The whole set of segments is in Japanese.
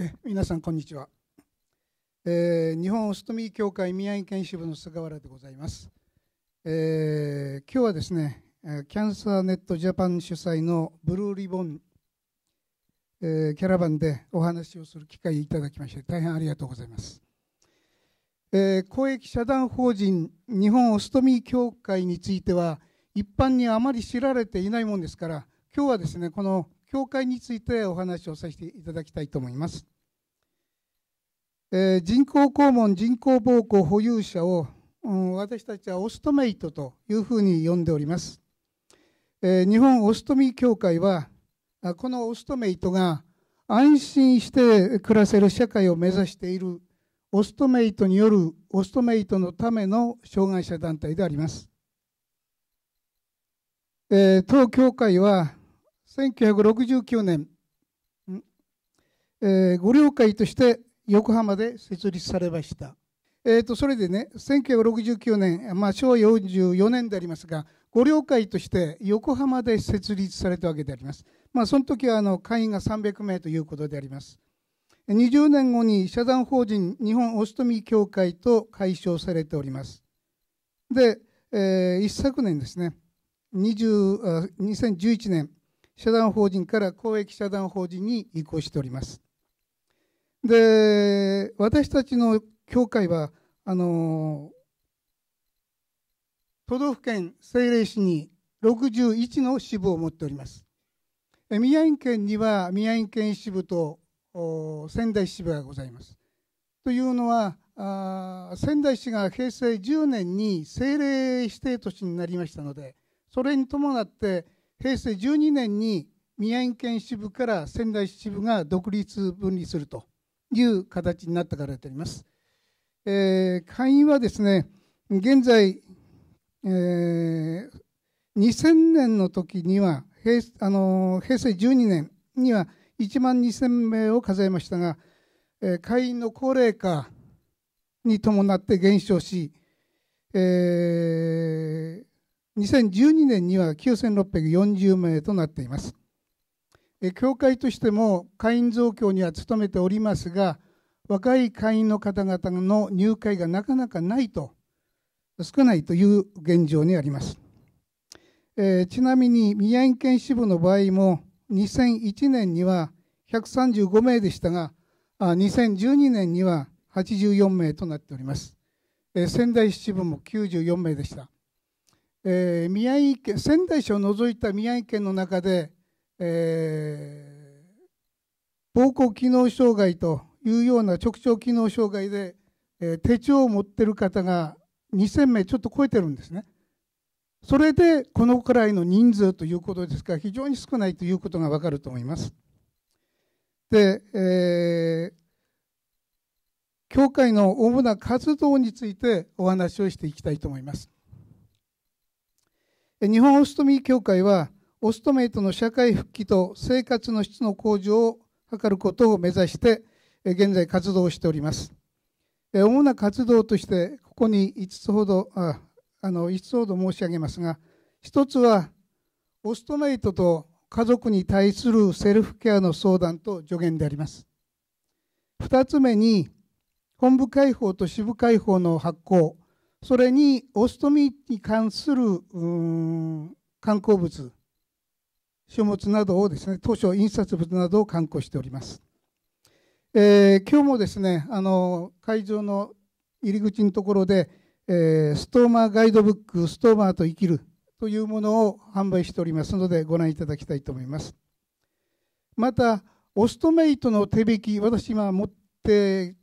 え皆さんこんにちは、えー、日本オストミー協会宮城県支部の菅原でございます、えー、今日はですねキャンサーネットジャパン主催のブルーリボン、えー、キャラバンでお話をする機会をいただきまして大変ありがとうございます、え公益社団法人日本オストミー協会については一般にあまり知られていないもんですから今日はですねこの教会についてお話をさせていただきたいと思います。えー、人工肛門、人工膀胱保有者を、うん、私たちはオストメイトというふうに呼んでおります。えー、日本オストミー協会は、このオストメイトが安心して暮らせる社会を目指しているオストメイトによるオストメイトのための障害者団体であります。えー、当協会は1969年、えー、五稜会として横浜で設立されました。えーと、それでね、1969年、まあ、昭和44年でありますが、五稜会として横浜で設立されたわけであります。まあ、その時はあの会員が300名ということであります。20年後に社団法人日本オストミー協会と解消されております。で、えー、一昨年ですね、20 2011年、社団法人から公益社団法人に移行しております。で、私たちの教会は、あの、都道府県政令市に61の支部を持っております。宮城県には宮城県支部と仙台支部がございます。というのは、あ仙台市が平成10年に政令指定都市になりましたので、それに伴って、平成12年に宮城県支部から仙台支部が独立分離するという形になったからであります。えー、会員はですね、現在、えー、2000年の時には平、あのー、平成12年には1万2000名を数えましたが、えー、会員の高齢化に伴って減少し、えー、2012年には9640名となっています。教会としても会員増強には努めておりますが、若い会員の方々の入会がなかなかないと、少ないという現状にあります。えー、ちなみに宮城県支部の場合も、2001年には135名でしたが、あ2012年には84名となっております。えー、仙台支部も94名でした。えー、宮城県仙台市を除いた宮城県の中で、えー、膀胱機能障害というような直腸機能障害で、えー、手帳を持っている方が2000名ちょっと超えてるんですね。それでこのくらいの人数ということですから非常に少ないということがわかると思います。で、えー、教会の主な活動についてお話をしていきたいと思います。日本オストミー協会は、オストメイトの社会復帰と生活の質の向上を図ることを目指して、現在活動しております。主な活動として、ここに5つほど、ああの5つほど申し上げますが、1つは、オストメイトと家族に対するセルフケアの相談と助言であります。2つ目に、本部開放と支部開放の発行、それにオストミに関する観光物書物などをですね図書印刷物などを刊行しております、えー、今日もですねあの会場の入り口のところで、えー、ストーマーガイドブック「ストーマーと生きる」というものを販売しておりますのでご覧いただきたいと思いますまたオストメイトの手引き私今持って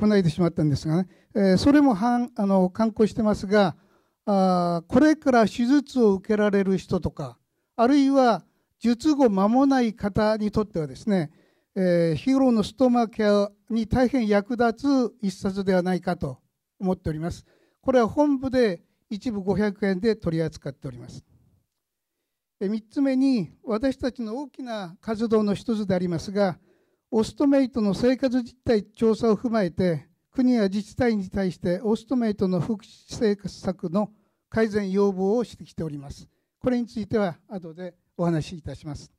行いてしまったんですがね、えー、それもはんあの観光してますがあこれから手術を受けられる人とかあるいは術後間もない方にとってはですね、えー、ヒーローのストマケアに大変役立つ一冊ではないかと思っております。これは本部で一部500円で取り扱っております。3つ目に私たちの大きな活動の一つでありますがオストメイトの生活実態調査を踏まえて、国や自治体に対してオストメイトの福祉政策の改善要望をしてきております。これについては後でお話しいたします。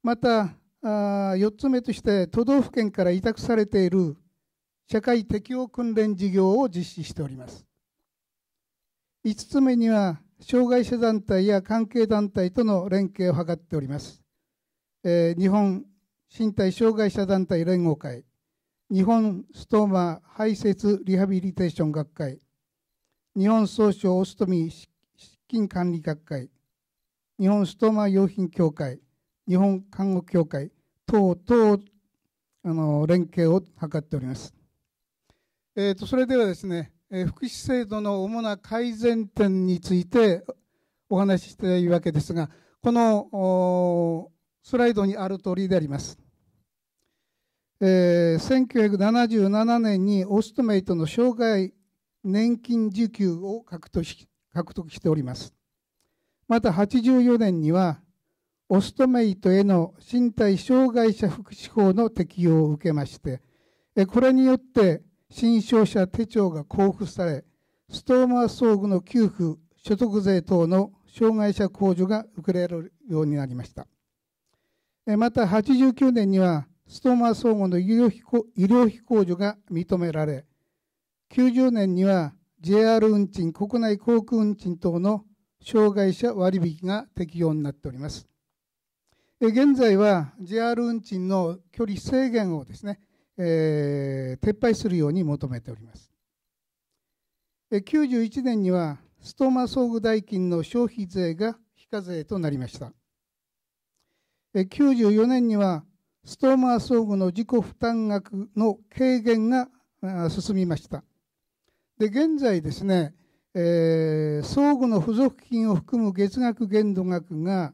また、4つ目として都道府県から委託されている社会適応訓練事業を実施しております。5つ目には障害者団体や関係団体との連携を図っております。えー、日本身体障害者団体連合会、日本ストーマー排泄リハビリテーション学会、日本総称オストミー資金管理学会、日本ストーマー用品協会、日本看護協会等々あの連携を図っております。えーと、それではですね、えー、福祉制度の主な改善点についてお話ししたいわけですが、このスライドにある通りであります。えー、1977年にオストメイトの障害年金受給を獲得し獲得しております。また84年には、オストメイトへの身体障害者福祉法の適用を受けまして、これによって新商者手帳が交付され、ストーマー装具の給付、所得税等の障害者控除が受けられるようになりました。また89年にはストーマー総合の医療費控除が認められ90年には JR 運賃国内航空運賃等の障害者割引が適用になっております現在は JR 運賃の距離制限をですね、えー、撤廃するように求めております91年にはストーマー総合代金の消費税が非課税となりました94年にはストーマー装具の自己負担額の軽減が進みました。で現在ですね、えー、相互の付属金を含む月額限度額が、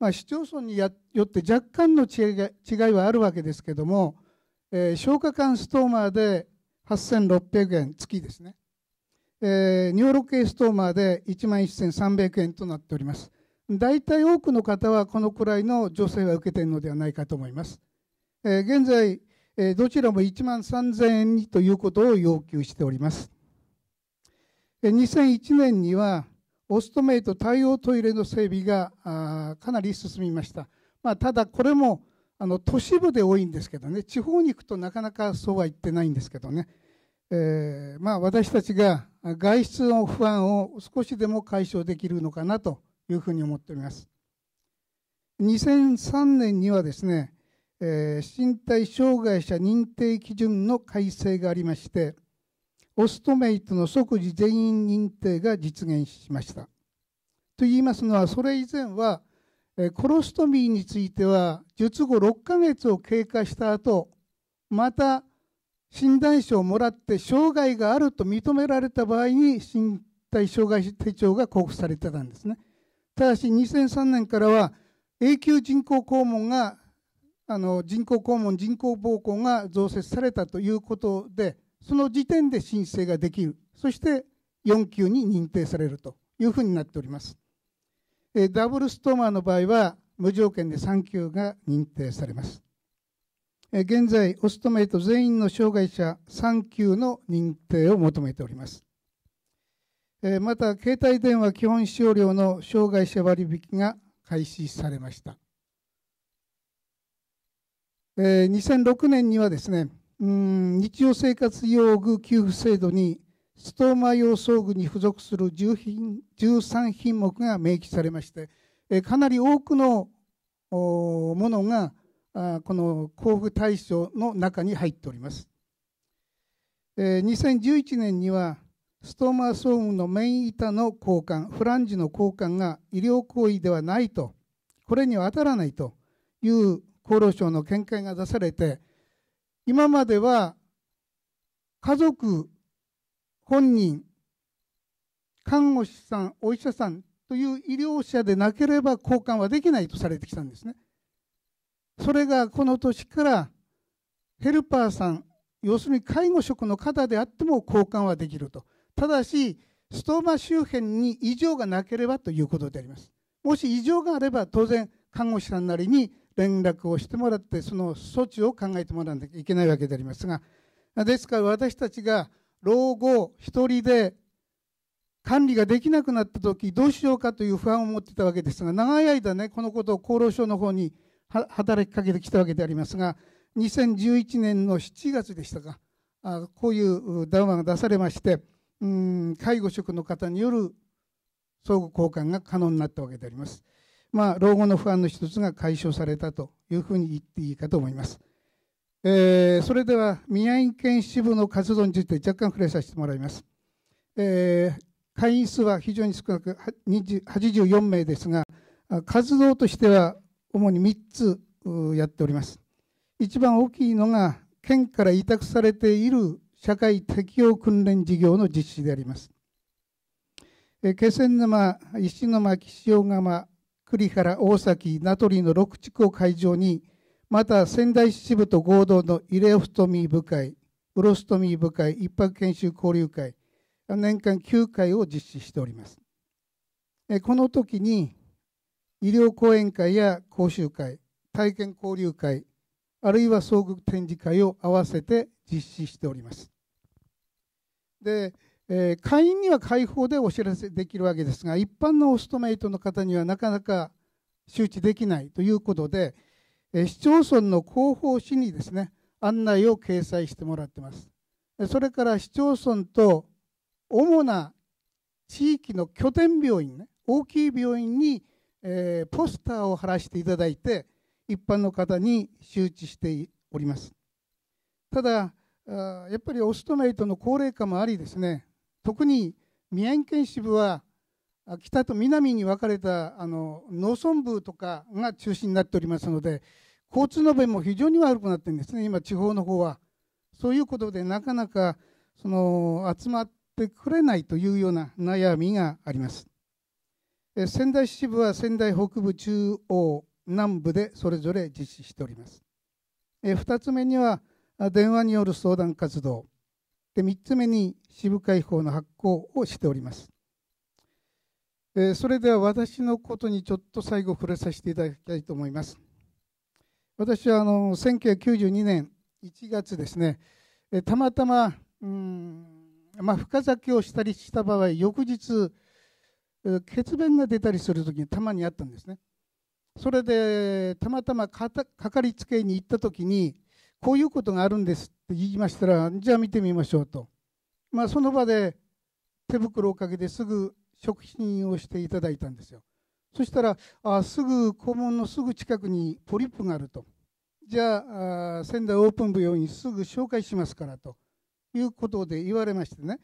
まあ、市町村によって若干の違いはあるわけですけども、えー、消化管ストーマーで8600円月ですね、えー、尿路系ストーマーで1万1300円となっております。大体多くの方はこのくらいの助成は受けているのではないかと思います。えー、現在、えー、どちらも1万3000円にということを要求しております。えー、2001年には、オストメイト対応トイレの整備があかなり進みました。まあ、ただ、これもあの都市部で多いんですけどね、地方に行くとなかなかそうは言ってないんですけどね。えーまあ、私たちが外出の不安を少しでも解消できるのかなというふうに思っております。2003年にはですね、えー、身体障害者認定基準の改正がありまして、オストメイトの即時全員認定が実現しました。と言いますのは、それ以前は、コロストミーについては、術後6ヶ月を経過した後、また診断書をもらって障害があると認められた場合に身体障害手帳が交付されてたんですね。ただし2003年からは永久人工肛門があの人工肛門人工膀胱が増設されたということでその時点で申請ができるそして4級に認定されるというふうになっておりますえダブルストーマーの場合は無条件で3級が認定されます現在オストメイト全員の障害者3級の認定を求めておりますまた、携帯電話基本使用料の障害者割引が開始されました。2006年にはですね、日常生活用具給付制度にストーマ用装具に付属する1品13品目が明記されまして、かなり多くのものがこの交付対象の中に入っております。2011年にはストーマーソームの面板の交換、フランジの交換が医療行為ではないと、これには当たらないという厚労省の見解が出されて、今までは家族、本人、看護師さん、お医者さんという医療者でなければ交換はできないとされてきたんですね。それがこの年からヘルパーさん、要するに介護職の方であっても交換はできると。ただしストーマ周辺に異常がなければということでありますもし異常があれば当然看護師さんなりに連絡をしてもらってその措置を考えてもらわなきゃいけないわけでありますがですから私たちが老後1人で管理ができなくなった時どうしようかという不安を持っていたわけですが長い間ねこのことを厚労省の方に働きかけてきたわけでありますが2011年の7月でしたかこういう談話が出されましてうん介護職の方による相互交換が可能になったわけであります。まあ、老後の不安の一つが解消されたというふうに言っていいかと思います。えー、それでは宮城県支部の活動について若干触れさせてもらいます。えー、会員数は非常に少なく84名ですが活動としては主に3つやっております一番大きいのが県から委託されている社会適応訓練事業の実施であります。え気仙沼、石巻、塩釜、栗原、大崎、名取の6地区を会場に、また仙台支部と合同のイレオストミー部会、ウロストミー部会、一泊研修交流会、年間9回を実施しております。えこの時に、医療講演会や講習会、体験交流会、あるいは総合展示会を合わせて実施しております。で、えー、会員には開放でお知らせできるわけですが、一般のオストメイトの方にはなかなか周知できないということで、えー、市町村の広報誌にですね、案内を掲載してもらってます。それから市町村と主な地域の拠点病院ね、大きい病院に、えー、ポスターを貼らせていただいて、一般の方に周知しております。ただ、やっぱりオストメイトの高齢化もありですね特に宮城県支部は北と南に分かれたあの農村部とかが中心になっておりますので交通の便も非常に悪くなってるんですね今地方の方はそういうことでなかなかその集まってくれないというような悩みがあります仙台支部は仙台北部中央南部でそれぞれ実施しております2つ目には電話による相談活動で3つ目に支部会法の発行をしております、えそれでは私のことにちょっと最後触れさせていただきたいと思います私はあの1992年1月ですね、えたまたまうんまあ、深酒をしたりした場合翌日血便が出たりするときにたまにあったんですねそれでたまたまかかりつけに行ったときにこういうことがあるんですって言いましたら、じゃあ見てみましょうと。まあ、その場で手袋をかけてすぐ食品をしていただいたんですよ。そしたら、あすぐ肛門のすぐ近くにポリップがあると。じゃあ仙台オープン部用にすぐ紹介しますからということで言われましてね、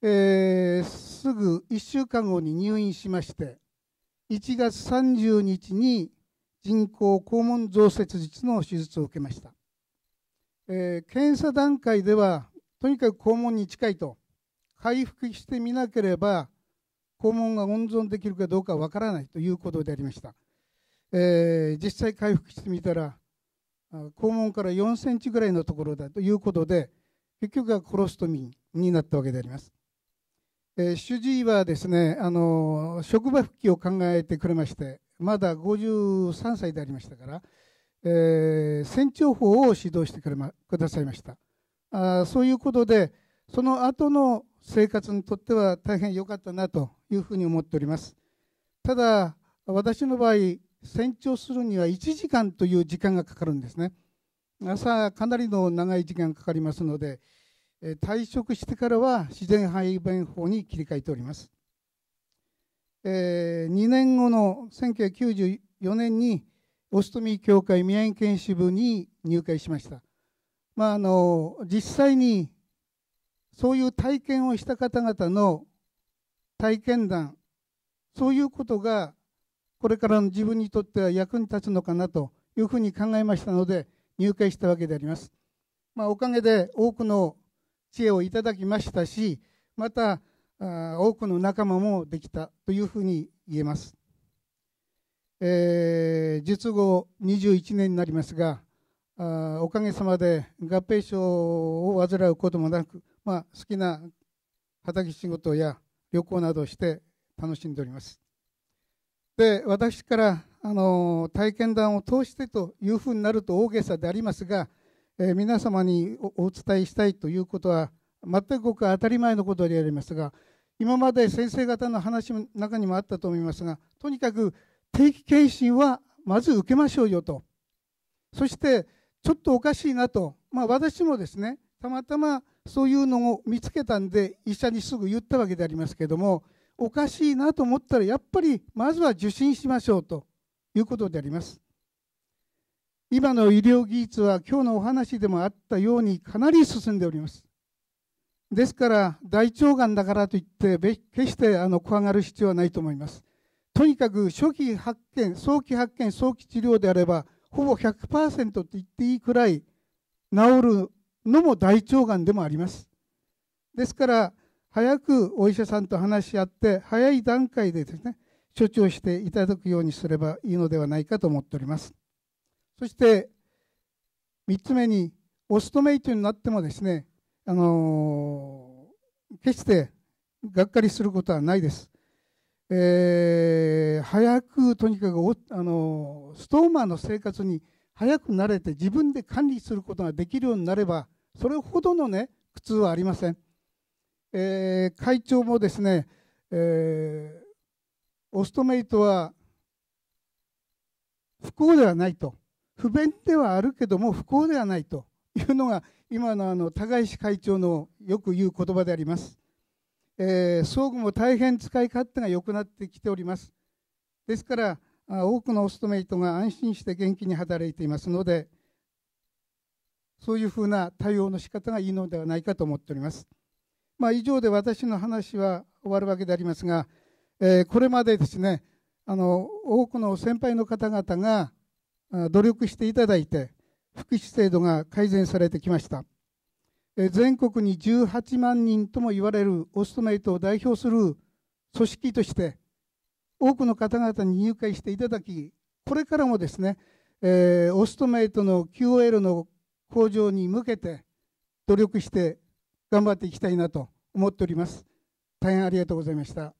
えー、すぐ1週間後に入院しまして、1月30日に人工肛門増設術の手術を受けました。えー、検査段階ではとにかく肛門に近いと回復してみなければ肛門が温存できるかどうかわからないということでありました、えー、実際回復してみたら肛門から4センチぐらいのところだということで結局はコロストミンになったわけであります、えー、主治医はですねあの職場復帰を考えてくれましてまだ53歳でありましたからえー、船長法を指導してくれ、ま、くださいましたあそういうことでその後の生活にとっては大変良かったなというふうに思っておりますただ私の場合船長するには1時間という時間がかかるんですね朝かなりの長い時間かかりますので、え退職してからは自然排便法に切り替えております、えー、2年後の1994年にオストミー教会宮城県支部に入会しました。まあ、あの実際にそういう体験をした方々の体験談そういうことがこれからの自分にとっては役に立つのかなというふうに考えましたので入会したわけであります。まあ、おかげで多くの知恵をいただきましたしまた多くの仲間もできたというふうに言えます。えー、術後21年になりますがあおかげさまで合併症を患うこともなく、まあ、好きな畑仕事や旅行などして楽しんでおりますで私からあの体験談を通してというふうになると大げさでありますが、えー、皆様にお伝えしたいということは全くごく当たり前のことでありますが今まで先生方の話の中にもあったと思いますがとにかく定期検診はまず受けましょうよと。そして、ちょっとおかしいなと。まあ、私もですね、たまたまそういうのを見つけたんで、医者にすぐ言ったわけでありますけども、おかしいなと思ったら、やっぱりまずは受診しましょうということであります。今の医療技術は今日のお話でもあったようにかなり進んでおります。ですから大腸がんだからといって決してあの怖がる必要はないと思います。とにかく初期発見、早期発見、早期治療であれば、ほぼ100%と言っていいくらい治るのも大腸がんでもあります。ですから、早くお医者さんと話し合って、早い段階でですね、処置をしていただくようにすればいいのではないかと思っております。そして、3つ目に、オストメイトになってもですね、あのー、決してがっかりすることはないです。えー、早くとにかくあのストーマーの生活に早く慣れて自分で管理することができるようになればそれほどの、ね、苦痛はありません、えー、会長もですね、えー、オストメイトは不幸ではないと不便ではあるけども不幸ではないというのが今のあの高石会長のよく言う言葉であります。えー、装具も大変使い勝手が良くなってきております。ですから多くのオストメイトが安心して元気に働いていますのでそういうふうな対応の仕方がいいのではないかと思っております。まあ、以上で私の話は終わるわけでありますが、えー、これまでですねあの多くの先輩の方々が努力していただいて福祉制度が改善されてきました。全国に18万人とも言われるオストメイトを代表する組織として多くの方々に入会していただきこれからもですね、えー、オストメイトの QOL の向上に向けて努力して頑張っていきたいなと思っております大変ありがとうございました